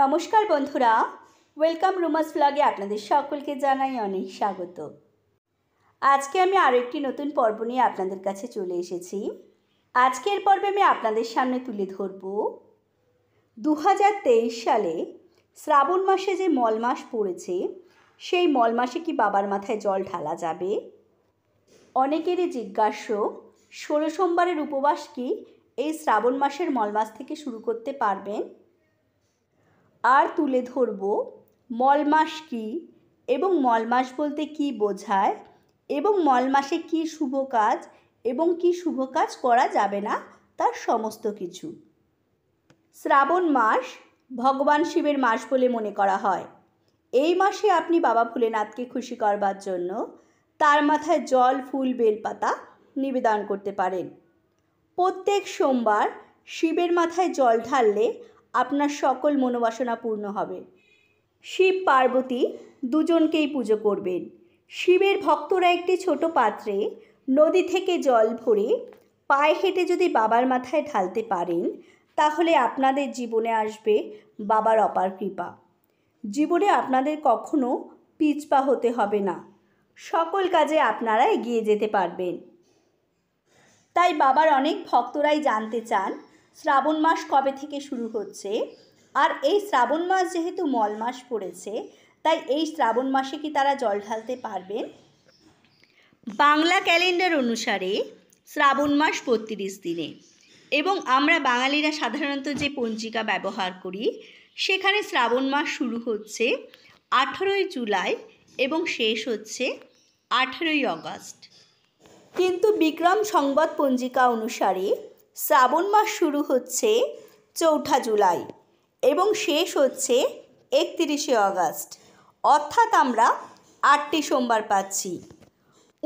নমস্কার বন্ধুরা ওয়েলকাম রুমাস ব্লগে আপনাদের সকলকে জানাই অনেক স্বাগত আজকে আমি আরও একটি নতুন পর্ব নিয়ে আপনাদের কাছে চলে এসেছি আজকের পর্বে আমি আপনাদের সামনে তুলে ধরব দু সালে শ্রাবণ মাসে যে মল মাস পড়েছে সেই মল মাসে কি বাবার মাথায় জল ঢালা যাবে অনেকেরই জিজ্ঞাস্য ষোলো সোমবারের উপবাস কি এই শ্রাবণ মাসের মলমাস থেকে শুরু করতে পারবেন আর তুলে ধরব মলমাস কি এবং মলমাস বলতে কি বোঝায় এবং মলমাসে কি শুভ কাজ এবং কি শুভ কাজ করা যাবে না তার সমস্ত কিছু শ্রাবণ মাস ভগবান শিবের মাস বলে মনে করা হয় এই মাসে আপনি বাবা ভোলেনাথকে খুশি করবার জন্য তার মাথায় জল ফুল বেলপাতা নিবেদন করতে পারেন প্রত্যেক সোমবার শিবের মাথায় জল ঢাললে আপনার সকল মনোবাসনা পূর্ণ হবে শিব পার্বতী দুজনকেই পুজো করবেন শিবের ভক্তরা একটি ছোট পাত্রে নদী থেকে জল ভরে পায়ে হেঁটে যদি বাবার মাথায় ঢালতে পারেন তাহলে আপনাদের জীবনে আসবে বাবার অপার কৃপা জীবনে আপনাদের কখনো পিচপা হতে হবে না সকল কাজে আপনারা এগিয়ে যেতে পারবেন তাই বাবার অনেক ভক্তরাই জানতে চান শ্রাবণ মাস কবে থেকে শুরু হচ্ছে আর এই শ্রাবণ মাস যেহেতু মল মাস পড়েছে তাই এই শ্রাবণ মাসে কি তারা জল ঢালতে পারবেন বাংলা ক্যালেন্ডার অনুসারে শ্রাবণ মাস বত্রিশ দিনে এবং আমরা বাঙালিরা সাধারণত যে পঞ্জিকা ব্যবহার করি সেখানে শ্রাবণ মাস শুরু হচ্ছে আঠেরোই জুলাই এবং শেষ হচ্ছে আঠেরোই অগস্ট কিন্তু বিক্রম সংবাদ পঞ্জিকা অনুসারে শ্রাবণ মাস শুরু হচ্ছে চৌঠা জুলাই এবং শেষ হচ্ছে একত্রিশে অগাস্ট অর্থাৎ আমরা আটটি সোমবার পাচ্ছি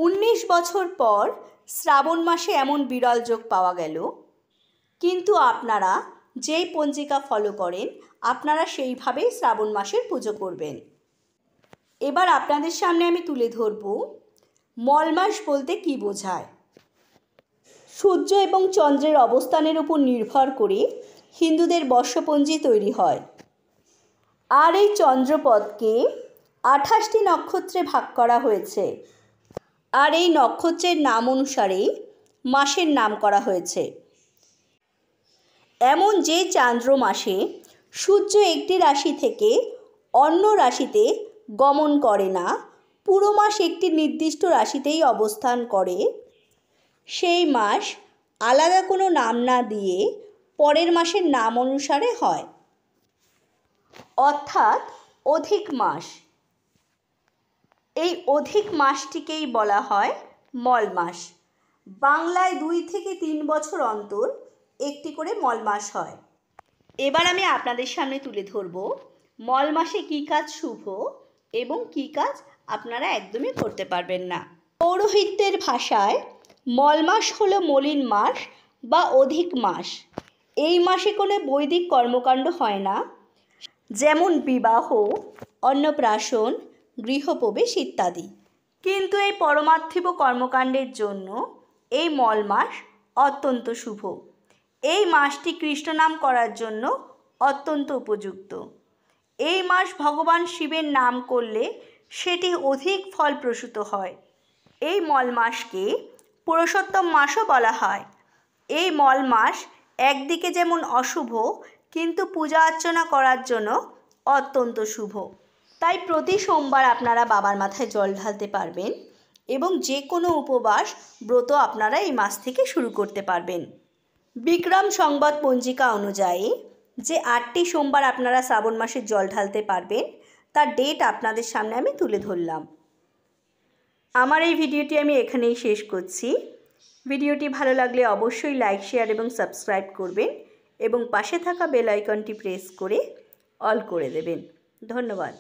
উনিশ বছর পর শ্রাবণ মাসে এমন বিরল যোগ পাওয়া গেল কিন্তু আপনারা যেই পঞ্জিকা ফলো করেন আপনারা সেইভাবেই শ্রাবণ মাসের পুজো করবেন এবার আপনাদের সামনে আমি তুলে ধরব মলমাস বলতে কি বোঝায় সূর্য এবং চন্দ্রের অবস্থানের উপর নির্ভর করে হিন্দুদের বর্ষপঞ্জি তৈরি হয় আর এই চন্দ্রপদকে আঠাশটি নক্ষত্রে ভাগ করা হয়েছে আর এই নক্ষত্রের নাম অনুসারে মাসের নাম করা হয়েছে এমন যে চান্দ্র মাসে সূর্য একটি রাশি থেকে অন্য রাশিতে গমন করে না পুরো মাস একটি নির্দিষ্ট রাশিতেই অবস্থান করে সেই মাস আলাদা কোনো নাম না দিয়ে পরের মাসের নাম অনুসারে হয় অর্থাৎ অধিক মাস এই অধিক মাসটিকেই বলা হয় মল মাস বাংলায় দুই থেকে তিন বছর অন্তর একটি করে মল মাস হয় এবার আমি আপনাদের সামনে তুলে ধরব মল মাসে কী কাজ শুভ এবং কী কাজ আপনারা একদমই করতে পারবেন না পৌরোহিত্যের ভাষায় মল মাস হল মলিন মাস বা অধিক মাস এই মাসে কোনো বৈদিক কর্মকাণ্ড হয় না যেমন বিবাহ অন্নপ্রাশন গৃহপ্রবেশ ইত্যাদি কিন্তু এই পরমার্থিব কর্মকাণ্ডের জন্য এই মল মাস অত্যন্ত শুভ এই মাসটি কৃষ্ণনাম করার জন্য অত্যন্ত উপযুক্ত এই মাস ভগবান শিবের নাম করলে সেটি অধিক ফল প্রসূত হয় এই মল মাসকে পুরুষোত্তম মাসও বলা হয় এই মল মাস একদিকে যেমন অশুভ কিন্তু পূজা অর্চনা করার জন্য অত্যন্ত শুভ তাই প্রতি সোমবার আপনারা বাবার মাথায় জল ঢালতে পারবেন এবং যে কোনো উপবাস ব্রত আপনারা এই মাস থেকে শুরু করতে পারবেন বিক্রম সংবাদ পঞ্জিকা অনুযায়ী যে আটটি সোমবার আপনারা শ্রাবণ মাসে জল ঢালতে পারবেন তার ডেট আপনাদের সামনে আমি তুলে ধরলাম আমার এই ভিডিওটি আমি এখানেই শেষ করছি ভিডিওটি ভালো লাগলে অবশ্যই লাইক শেয়ার এবং সাবস্ক্রাইব করবেন এবং পাশে থাকা বেল আইকনটি প্রেস করে অল করে দেবেন ধন্যবাদ